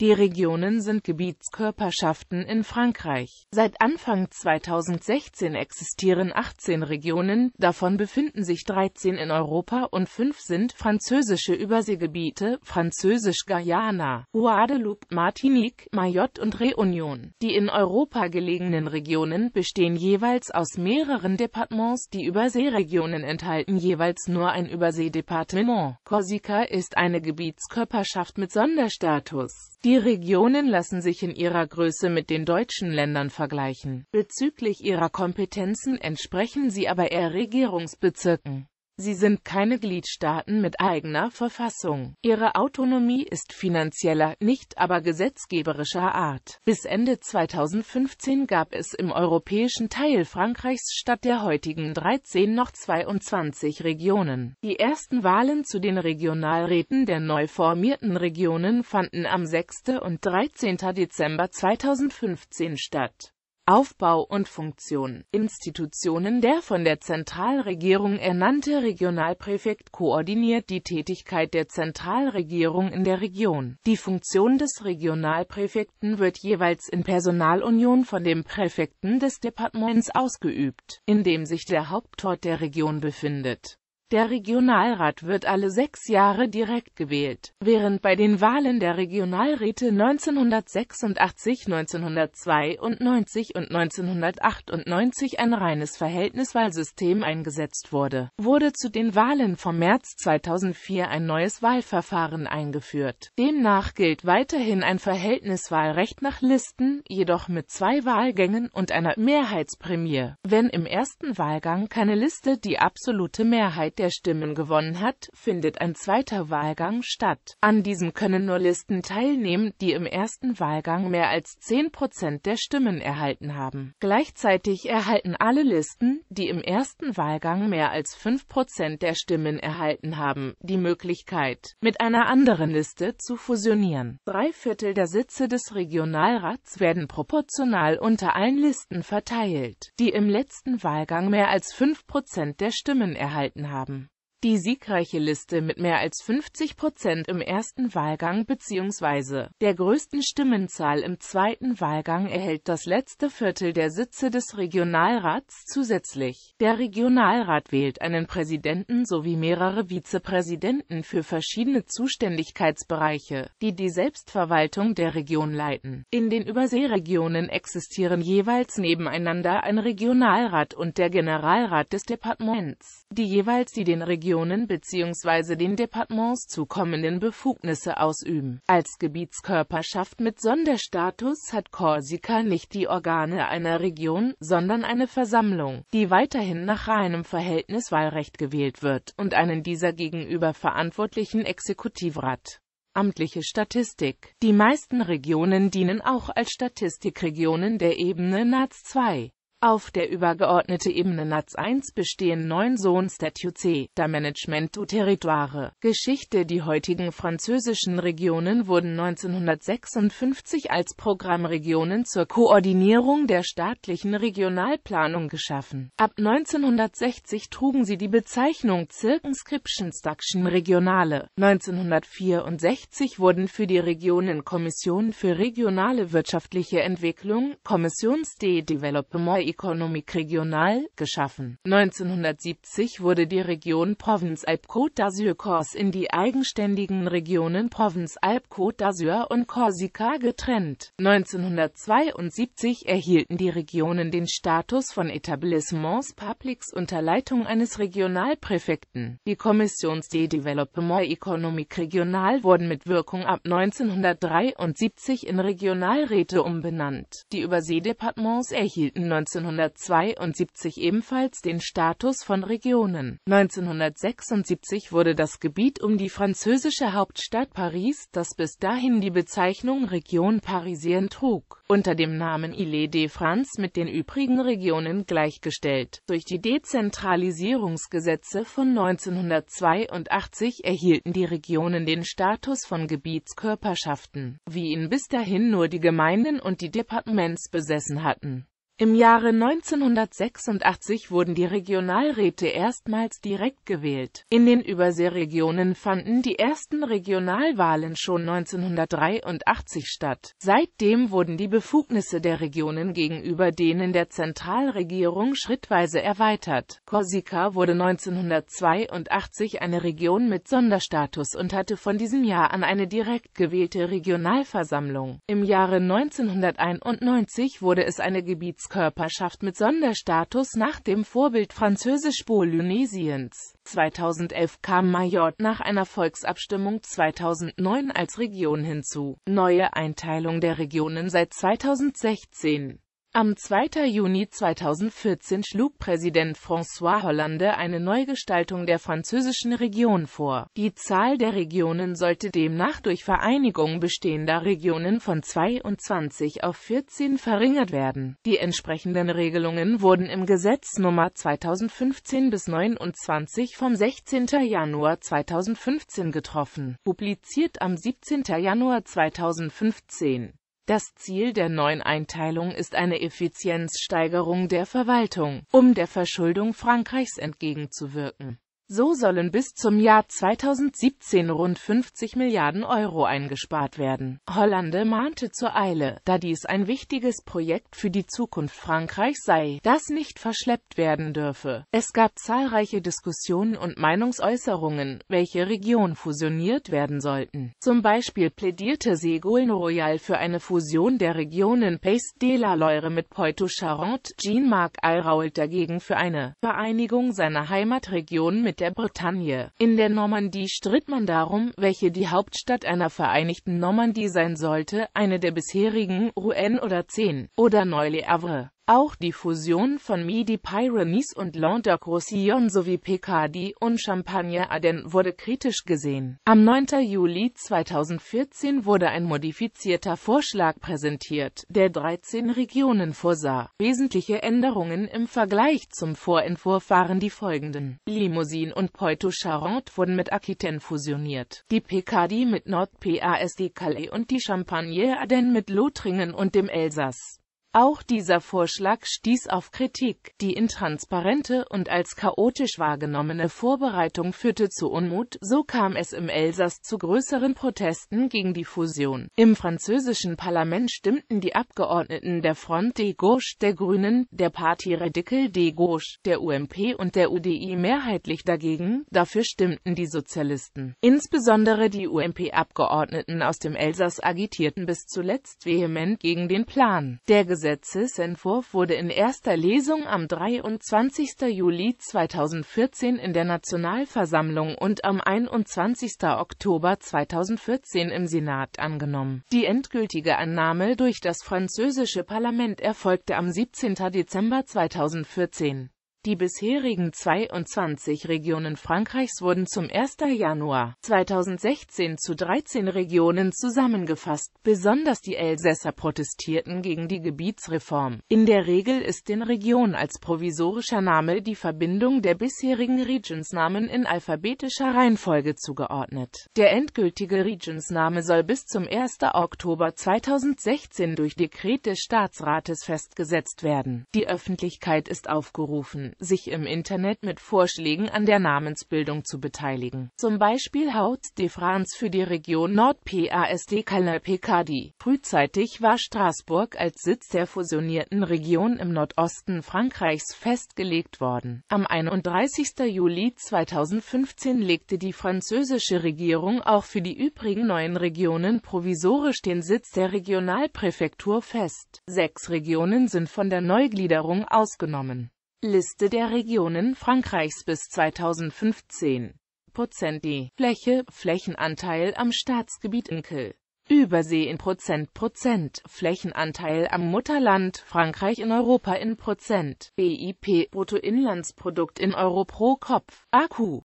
Die Regionen sind Gebietskörperschaften in Frankreich. Seit Anfang 2016 existieren 18 Regionen, davon befinden sich 13 in Europa und 5 sind französische Überseegebiete, Französisch-Guyana, Guadeloupe, Martinique, Mayotte und Réunion. Die in Europa gelegenen Regionen bestehen jeweils aus mehreren Departements, die Überseeregionen enthalten jeweils nur ein Überseedepartement. Korsika ist eine Gebietskörperschaft mit Sonderstatus. Die die Regionen lassen sich in ihrer Größe mit den deutschen Ländern vergleichen. Bezüglich ihrer Kompetenzen entsprechen sie aber eher Regierungsbezirken. Sie sind keine Gliedstaaten mit eigener Verfassung. Ihre Autonomie ist finanzieller, nicht aber gesetzgeberischer Art. Bis Ende 2015 gab es im europäischen Teil Frankreichs statt der heutigen 13 noch 22 Regionen. Die ersten Wahlen zu den Regionalräten der neu formierten Regionen fanden am 6. und 13. Dezember 2015 statt. Aufbau und Funktion. Institutionen Der von der Zentralregierung ernannte Regionalpräfekt koordiniert die Tätigkeit der Zentralregierung in der Region. Die Funktion des Regionalpräfekten wird jeweils in Personalunion von dem Präfekten des Departements ausgeübt, in dem sich der Hauptort der Region befindet. Der Regionalrat wird alle sechs Jahre direkt gewählt, während bei den Wahlen der Regionalräte 1986, 1992 und 1998 ein reines Verhältniswahlsystem eingesetzt wurde, wurde zu den Wahlen vom März 2004 ein neues Wahlverfahren eingeführt. Demnach gilt weiterhin ein Verhältniswahlrecht nach Listen, jedoch mit zwei Wahlgängen und einer Mehrheitsprämie, wenn im ersten Wahlgang keine Liste die absolute Mehrheit der Stimmen gewonnen hat, findet ein zweiter Wahlgang statt. An diesem können nur Listen teilnehmen, die im ersten Wahlgang mehr als 10 der Stimmen erhalten haben. Gleichzeitig erhalten alle Listen, die im ersten Wahlgang mehr als 5 der Stimmen erhalten haben, die Möglichkeit, mit einer anderen Liste zu fusionieren. Drei Viertel der Sitze des Regionalrats werden proportional unter allen Listen verteilt, die im letzten Wahlgang mehr als 5 der Stimmen erhalten haben. Die siegreiche Liste mit mehr als 50 Prozent im ersten Wahlgang bzw. der größten Stimmenzahl im zweiten Wahlgang erhält das letzte Viertel der Sitze des Regionalrats zusätzlich. Der Regionalrat wählt einen Präsidenten sowie mehrere Vizepräsidenten für verschiedene Zuständigkeitsbereiche, die die Selbstverwaltung der Region leiten. In den Überseeregionen existieren jeweils nebeneinander ein Regionalrat und der Generalrat des Departements, die jeweils die den Region Regionen bzw. den Departements zukommenden Befugnisse ausüben. Als Gebietskörperschaft mit Sonderstatus hat Korsika nicht die Organe einer Region, sondern eine Versammlung, die weiterhin nach reinem Verhältniswahlrecht gewählt wird und einen dieser gegenüber verantwortlichen Exekutivrat. Amtliche Statistik Die meisten Regionen dienen auch als Statistikregionen der Ebene NATS II. Auf der übergeordnete Ebene NATS 1 bestehen neun Sohns der TUC, da Management du Territoire. Geschichte Die heutigen französischen Regionen wurden 1956 als Programmregionen zur Koordinierung der staatlichen Regionalplanung geschaffen. Ab 1960 trugen sie die Bezeichnung Circonscriptions-Daction Regionale. 1964 wurden für die Regionen Kommission für regionale wirtschaftliche Entwicklung, Kommissions de Development Économique Regional geschaffen. 1970 wurde die Region Provence-Alpes-Côte d'Azur-Corse in die eigenständigen Regionen Provence-Alpes-Côte d'Azur und Corsica getrennt. 1972 erhielten die Regionen den Status von Etablissements Publics unter Leitung eines Regionalpräfekten. Die Commissions de Développement Économique Regional wurden mit Wirkung ab 1973 in Regionalräte umbenannt. Die Überseedepartements erhielten 19 1972 ebenfalls den Status von Regionen. 1976 wurde das Gebiet um die französische Hauptstadt Paris, das bis dahin die Bezeichnung Region Parisien trug, unter dem Namen Ile-de-France mit den übrigen Regionen gleichgestellt. Durch die Dezentralisierungsgesetze von 1982 erhielten die Regionen den Status von Gebietskörperschaften, wie ihn bis dahin nur die Gemeinden und die Departements besessen hatten. Im Jahre 1986 wurden die Regionalräte erstmals direkt gewählt. In den Überseeregionen fanden die ersten Regionalwahlen schon 1983 statt. Seitdem wurden die Befugnisse der Regionen gegenüber denen der Zentralregierung schrittweise erweitert. Korsika wurde 1982 eine Region mit Sonderstatus und hatte von diesem Jahr an eine direkt gewählte Regionalversammlung. Im Jahre 1991 wurde es eine Gebiets Staatskörperschaft mit Sonderstatus nach dem Vorbild Französisch-Polynesiens. 2011 kam Mayotte nach einer Volksabstimmung 2009 als Region hinzu. Neue Einteilung der Regionen seit 2016 am 2. Juni 2014 schlug Präsident François Hollande eine Neugestaltung der französischen Region vor. Die Zahl der Regionen sollte demnach durch Vereinigung bestehender Regionen von 22 auf 14 verringert werden. Die entsprechenden Regelungen wurden im Gesetz Nummer 2015-29 bis vom 16. Januar 2015 getroffen, publiziert am 17. Januar 2015. Das Ziel der neuen Einteilung ist eine Effizienzsteigerung der Verwaltung, um der Verschuldung Frankreichs entgegenzuwirken so sollen bis zum Jahr 2017 rund 50 Milliarden Euro eingespart werden. Hollande mahnte zur Eile, da dies ein wichtiges Projekt für die Zukunft Frankreichs sei, das nicht verschleppt werden dürfe. Es gab zahlreiche Diskussionen und Meinungsäußerungen, welche Regionen fusioniert werden sollten. Zum Beispiel plädierte Ségolène Royal für eine Fusion der Regionen Pays de la Loire mit poitou charente Jean-Marc Ayrault dagegen für eine Vereinigung seiner Heimatregion mit der Bretagne. In der Normandie stritt man darum, welche die Hauptstadt einer vereinigten Normandie sein sollte, eine der bisherigen, Rouen oder Zehn, oder Neu-Le Havre. Auch die Fusion von Midi Pyrenees und Languedoc-Roussillon sowie Picardie und champagne Aden wurde kritisch gesehen. Am 9. Juli 2014 wurde ein modifizierter Vorschlag präsentiert, der 13 Regionen vorsah. Wesentliche Änderungen im Vergleich zum Vorentwurf waren die folgenden. Limousin und Poitou-Charentes wurden mit Aquitaine fusioniert, die Picardie mit Nord-Pas de Calais und die champagne Aden mit Lothringen und dem Elsass. Auch dieser Vorschlag stieß auf Kritik. Die intransparente und als chaotisch wahrgenommene Vorbereitung führte zu Unmut, so kam es im Elsass zu größeren Protesten gegen die Fusion. Im französischen Parlament stimmten die Abgeordneten der Front des Gauches der Grünen, der Parti Radical des Gauches, der UMP und der UDI mehrheitlich dagegen, dafür stimmten die Sozialisten. Insbesondere die UMP-Abgeordneten aus dem Elsass agitierten bis zuletzt vehement gegen den Plan. Der Gesetzesentwurf wurde in erster Lesung am 23. Juli 2014 in der Nationalversammlung und am 21. Oktober 2014 im Senat angenommen. Die endgültige Annahme durch das französische Parlament erfolgte am 17. Dezember 2014. Die bisherigen 22 Regionen Frankreichs wurden zum 1. Januar 2016 zu 13 Regionen zusammengefasst. Besonders die Elsässer protestierten gegen die Gebietsreform. In der Regel ist den Regionen als provisorischer Name die Verbindung der bisherigen Regionsnamen in alphabetischer Reihenfolge zugeordnet. Der endgültige Regionsname soll bis zum 1. Oktober 2016 durch Dekret des Staatsrates festgesetzt werden. Die Öffentlichkeit ist aufgerufen sich im Internet mit Vorschlägen an der Namensbildung zu beteiligen. Zum Beispiel Haut de France für die Region Nord PASD Calais-Picardie. Frühzeitig war Straßburg als Sitz der fusionierten Region im Nordosten Frankreichs festgelegt worden. Am 31. Juli 2015 legte die französische Regierung auch für die übrigen neuen Regionen provisorisch den Sitz der Regionalpräfektur fest. Sechs Regionen sind von der Neugliederung ausgenommen. Liste der Regionen Frankreichs bis 2015 Prozent die Fläche, Flächenanteil am Staatsgebiet Inkel. Übersee in Prozent Prozent, Flächenanteil am Mutterland, Frankreich in Europa in Prozent, BIP, Bruttoinlandsprodukt in Euro pro Kopf, AQ,